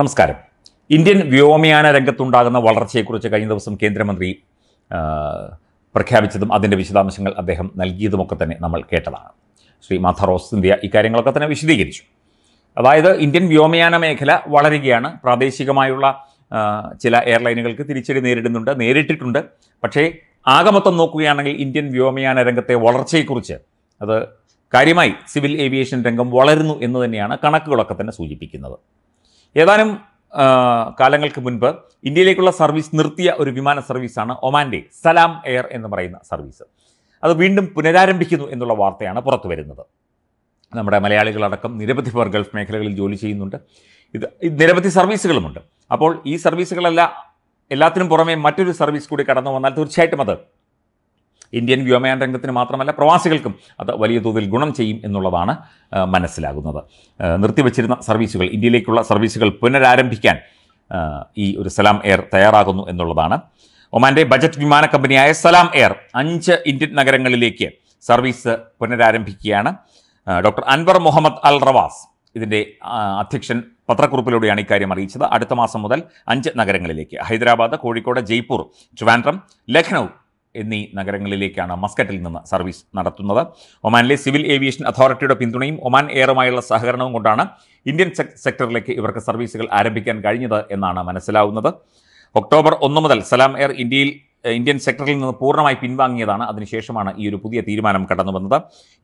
നമസ്കാരം ഇന്ത്യൻ വ്യോമയാന രംഗത്തുണ്ടാകുന്ന വളർച്ചയെക്കുറിച്ച് കഴിഞ്ഞ ദിവസം കേന്ദ്രമന്ത്രി പ്രഖ്യാപിച്ചതും അതിൻ്റെ വിശദാംശങ്ങൾ അദ്ദേഹം നൽകിയതുമൊക്കെ തന്നെ നമ്മൾ കേട്ടതാണ് ശ്രീ മാഥറോസ് ഇന്ത്യ ഇക്കാര്യങ്ങളൊക്കെ തന്നെ വിശദീകരിച്ചു അതായത് ഇന്ത്യൻ വ്യോമയാന മേഖല വളരുകയാണ് പ്രാദേശികമായുള്ള ചില എയർലൈനുകൾക്ക് തിരിച്ചടി നേരിടുന്നുണ്ട് നേരിട്ടിട്ടുണ്ട് പക്ഷേ ആകമൊത്തം നോക്കുകയാണെങ്കിൽ ഇന്ത്യൻ വ്യോമയാന രംഗത്തെ വളർച്ചയെക്കുറിച്ച് അത് കാര്യമായി സിവിൽ ഏവിയേഷൻ രംഗം വളരുന്നു എന്ന് തന്നെയാണ് കണക്കുകളൊക്കെ തന്നെ സൂചിപ്പിക്കുന്നത് ഏതാനും കാലങ്ങൾക്ക് മുൻപ് ഇന്ത്യയിലേക്കുള്ള സർവീസ് നിർത്തിയ ഒരു വിമാന സർവീസാണ് ഒമാൻ്റെ സലാം എയർ എന്ന് പറയുന്ന സർവീസ് അത് വീണ്ടും പുനരാരംഭിക്കുന്നു എന്നുള്ള വാർത്തയാണ് പുറത്തു വരുന്നത് നമ്മുടെ മലയാളികളടക്കം നിരവധി പേർ ഗൾഫ് മേഖലകളിൽ ജോലി ചെയ്യുന്നുണ്ട് ഇത് നിരവധി സർവീസുകളുമുണ്ട് അപ്പോൾ ഈ സർവീസുകളെല്ലാം എല്ലാത്തിനും പുറമെ മറ്റൊരു സർവീസ് കൂടി കടന്നു വന്നാൽ തീർച്ചയായിട്ടും അത് ഇന്ത്യൻ വ്യോമയാന രംഗത്തിന് മാത്രമല്ല പ്രവാസികൾക്കും അത് വലിയ തോതിൽ ഗുണം ചെയ്യും എന്നുള്ളതാണ് മനസ്സിലാകുന്നത് നിർത്തിവച്ചിരുന്ന സർവീസുകൾ ഇന്ത്യയിലേക്കുള്ള സർവീസുകൾ പുനരാരംഭിക്കാൻ ഈ ഒരു സലാം എയർ തയ്യാറാകുന്നു എന്നുള്ളതാണ് ഒമാൻ്റെ ബജറ്റ് വിമാന കമ്പനിയായ സലാം എയർ അഞ്ച് ഇന്ത്യൻ നഗരങ്ങളിലേക്ക് സർവീസ് പുനരാരംഭിക്കുകയാണ് doctor Anwar Muhammad Al Rawas ഇതിൻ്റെ അധ്യക്ഷൻ പത്രക്കുറിപ്പിലൂടെയാണ് ഇക്കാര്യം അറിയിച്ചത് അടുത്ത മാസം മുതൽ അഞ്ച് നഗരങ്ങളിലേക്ക് ഹൈദരാബാദ് കോഴിക്കോട് ജയ്പൂർ ട്രിവാൻഡ്രം ലഖ്നൌ എന്നീ നഗരങ്ങളിലേക്കാണ് മസ്കറ്റിൽ നിന്ന് സർവീസ് നടത്തുന്നത് ഒമാനിലെ സിവിൽ ഏവിയേഷൻ അതോറിറ്റിയുടെ പിന്തുണയും ഒമാൻ എയറുമായുള്ള സഹകരണവും കൊണ്ടാണ് ഇന്ത്യൻ സെക്ടറിലേക്ക് ഇവർക്ക് സർവീസുകൾ ആരംഭിക്കാൻ കഴിഞ്ഞത് എന്നാണ് മനസ്സിലാവുന്നത് ഒക്ടോബർ ഒന്ന് മുതൽ സലാം എയർ ഇന്ത്യയിൽ ഇന്ത്യൻ സെക്ടറിൽ നിന്ന് പൂർണ്ണമായി പിൻവാങ്ങിയതാണ് അതിനുശേഷമാണ് ഈ ഒരു പുതിയ തീരുമാനം കടന്നു വന്നത്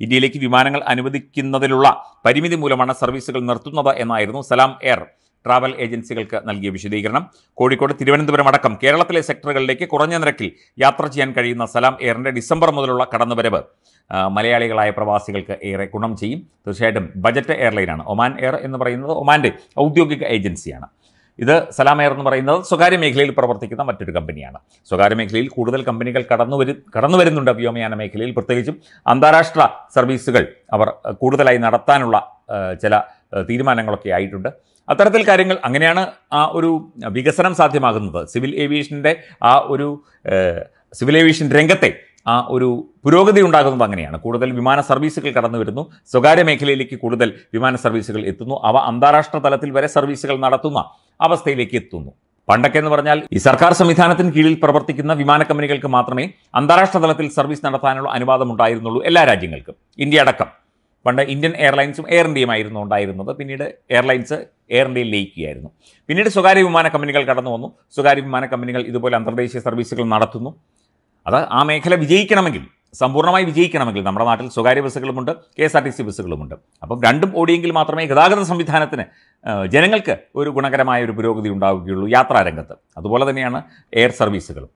ഇന്ത്യയിലേക്ക് വിമാനങ്ങൾ അനുവദിക്കുന്നതിലുള്ള പരിമിതി മൂലമാണ് സർവീസുകൾ നിർത്തുന്നത് എന്നായിരുന്നു സലാം എയർ ട്രാവൽ ഏജൻസികൾക്ക് നൽകിയ വിശദീകരണം കോഴിക്കോട് തിരുവനന്തപുരം അടക്കം കേരളത്തിലെ സെക്ടറുകളിലേക്ക് കുറഞ്ഞ നിരക്കിൽ യാത്ര ചെയ്യാൻ കഴിയുന്ന സലാം എയറിൻ്റെ ഡിസംബർ മുതലുള്ള കടന്നുവരവ് മലയാളികളായ പ്രവാസികൾക്ക് ഏറെ ഗുണം ചെയ്യും തീർച്ചയായിട്ടും ബജറ്റ് എയർലൈനാണ് ഒമാൻ എയർ എന്ന് പറയുന്നത് ഒമാൻ്റെ ഔദ്യോഗിക ഏജൻസിയാണ് ഇത് സലാം എയർ എന്ന് പറയുന്നത് സ്വകാര്യ മേഖലയിൽ പ്രവർത്തിക്കുന്ന മറ്റൊരു കമ്പനിയാണ് സ്വകാര്യ മേഖലയിൽ കൂടുതൽ കമ്പനികൾ കടന്നു വരു കടന്നു വരുന്നുണ്ട് വ്യോമയാന മേഖലയിൽ പ്രത്യേകിച്ചും അന്താരാഷ്ട്ര സർവീസുകൾ അവർ കൂടുതലായി നടത്താനുള്ള ചില തീരുമാനങ്ങളൊക്കെ ആയിട്ടുണ്ട് അത്തരത്തിൽ കാര്യങ്ങൾ അങ്ങനെയാണ് ആ ഒരു വികസനം സാധ്യമാകുന്നത് സിവിൽ ഏവിയേഷൻ്റെ ആ ഒരു സിവിൽ ഏവിയേഷൻ രംഗത്തെ ആ ഒരു പുരോഗതി ഉണ്ടാകുന്നത് അങ്ങനെയാണ് കൂടുതൽ വിമാന സർവീസുകൾ കടന്നു വരുന്നു സ്വകാര്യ മേഖലയിലേക്ക് കൂടുതൽ വിമാന സർവീസുകൾ എത്തുന്നു അവ അന്താരാഷ്ട്ര തലത്തിൽ വരെ സർവീസുകൾ നടത്തുന്ന അവസ്ഥയിലേക്ക് എത്തുന്നു പണ്ടൊക്കെ എന്ന് പറഞ്ഞാൽ ഈ സർക്കാർ സംവിധാനത്തിന് കീഴിൽ പ്രവർത്തിക്കുന്ന വിമാന കമ്പനികൾക്ക് മാത്രമേ അന്താരാഷ്ട്ര തലത്തിൽ സർവീസ് നടത്താനുള്ള അനുവാദം ഉണ്ടായിരുന്നുള്ളൂ എല്ലാ രാജ്യങ്ങൾക്കും ഇന്ത്യ അടക്കം പണ്ട് ഇന്ത്യൻ എയർലൈൻസും എയർ ഇന്ത്യയുമായിരുന്നു ഉണ്ടായിരുന്നത് പിന്നീട് എയർലൈൻസ് എയർ ഇന്ത്യയിൽ ലയിക്കുകയായിരുന്നു പിന്നീട് സ്വകാര്യ വിമാന കമ്പനികൾ കടന്നു വന്നു സ്വകാര്യ വിമാന കമ്പനികൾ ഇതുപോലെ അന്തർദേശീയ സർവീസുകൾ നടത്തുന്നു അത് ആ മേഖല വിജയിക്കണമെങ്കിൽ സമ്പൂർണ്ണമായി വിജയിക്കണമെങ്കിൽ നമ്മുടെ നാട്ടിൽ സ്വകാര്യ ബസ്സുകളുമുണ്ട് K S R T C ബസ്സുകളുമുണ്ട് അപ്പം രണ്ടും ഓടിയെങ്കിൽ മാത്രമേ ഗതാഗത സംവിധാനത്തിന് ജനങ്ങൾക്ക് ഒരു ഗുണകരമായ ഒരു പുരോഗതി ഉണ്ടാവുകയുള്ളൂ യാത്രാരംഗത്ത് അതുപോലെ തന്നെയാണ് എയർ സർവീസുകളും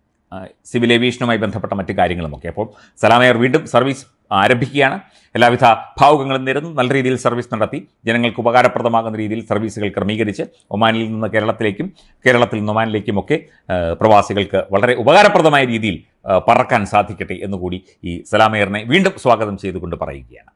സിവിൽ ഏവിയേഷനുമായി ബന്ധപ്പെട്ട മറ്റു കാര്യങ്ങളുമൊക്കെ അപ്പോൾ സലാം എയർ വീണ്ടും സർവീസ് ആരംഭിക്കുകയാണ് എല്ലാവിധ ഭാവുകങ്ങളും നേരുന്നു നല്ല രീതിയിൽ സർവീസ് നടത്തി ജനങ്ങൾക്ക് ഉപകാരപ്രദമാകുന്ന രീതിയിൽ സർവീസുകൾ ക്രമീകരിച്ച് ഒമാനിൽ നിന്ന് കേരളത്തിലേക്കും കേരളത്തിൽ നിന്ന് ഒമാനിലേക്കും ഒക്കെ പ്രവാസികൾക്ക് വളരെ ഉപകാരപ്രദമായ രീതിയിൽ പറക്കാൻ സാധിക്കട്ടെ എന്നുകൂടി ഈ സലാമയറിനെ വീണ്ടും സ്വാഗതം ചെയ്തുകൊണ്ട് പറയുകയാണ്